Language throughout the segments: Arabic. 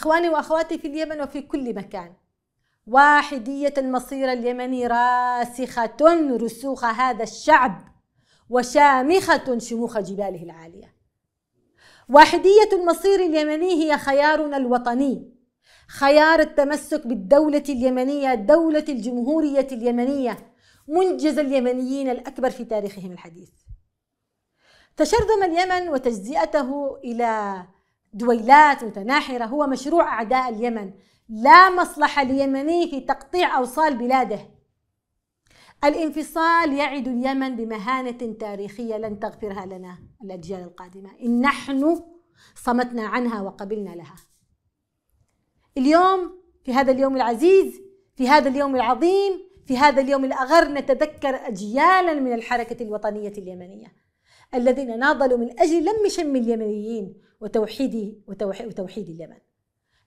إخواني وأخواتي في اليمن وفي كل مكان واحدية المصير اليمني راسخة رسوخ هذا الشعب وشامخة شموخ جباله العالية واحدية المصير اليمني هي خيارنا الوطني خيار التمسك بالدولة اليمنية دولة الجمهورية اليمنية منجز اليمنيين الأكبر في تاريخهم الحديث تشرذم اليمن وتجزئته إلى دويلات متناحرة هو مشروع أعداء اليمن لا مصلحة ليمني في تقطيع أوصال بلاده الانفصال يعد اليمن بمهانة تاريخية لن تغفرها لنا الأجيال القادمة إن نحن صمتنا عنها وقبلنا لها اليوم في هذا اليوم العزيز في هذا اليوم العظيم في هذا اليوم الأغر نتذكر أجيالا من الحركة الوطنية اليمنية الذين ناضلوا من أجل لم شم اليمنيين وتوحيد, وتوحيد اليمن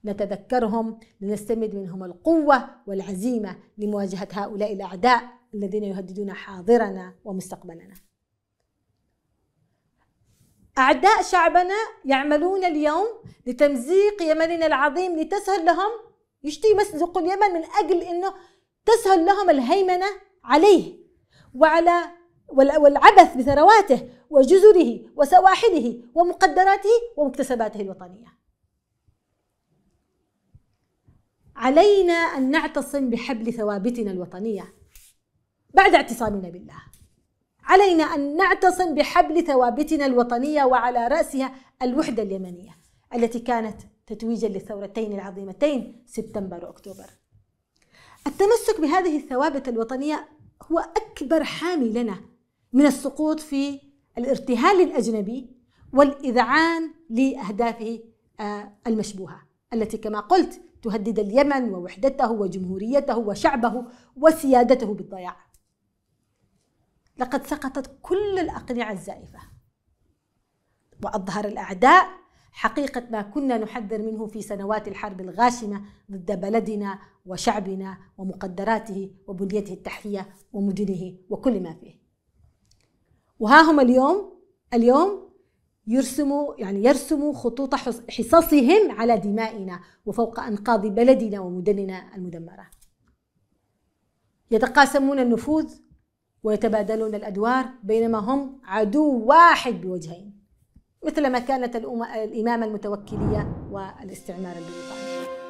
نتذكرهم لنستمد منهم القوة والعزيمة لمواجهة هؤلاء الأعداء الذين يهددون حاضرنا ومستقبلنا أعداء شعبنا يعملون اليوم لتمزيق يمننا العظيم لتسهل لهم يشتي مسزق اليمن من أجل أنه تسهل لهم الهيمنة عليه وعلى والعبث بثرواته وجزره وسواحله ومقدراته ومكتسباته الوطنيه. علينا ان نعتصم بحبل ثوابتنا الوطنيه بعد اعتصامنا بالله. علينا ان نعتصم بحبل ثوابتنا الوطنيه وعلى راسها الوحده اليمنيه التي كانت تتويجا للثورتين العظيمتين سبتمبر واكتوبر. التمسك بهذه الثوابت الوطنيه هو اكبر حامي لنا من السقوط في الارتهال الاجنبي والإذعان لأهدافه آه، المشبوهة التي كما قلت تهدد اليمن ووحدته وجمهوريته وشعبه وسيادته بالضياع لقد سقطت كل الأقنعة الزائفة وأظهر الأعداء حقيقة ما كنا نحذر منه في سنوات الحرب الغاشمة ضد بلدنا وشعبنا ومقدراته وبنيته التحتية ومدنه وكل ما فيه وها هم اليوم اليوم يرسموا يعني يرسموا خطوط حصصهم على دمائنا وفوق أنقاض بلدنا ومدننا المدمرة يتقاسمون النفوذ ويتبادلون الأدوار بينما هم عدو واحد بوجهين مثلما كانت الأمة الإمامة المتوكلية والاستعمار البريطاني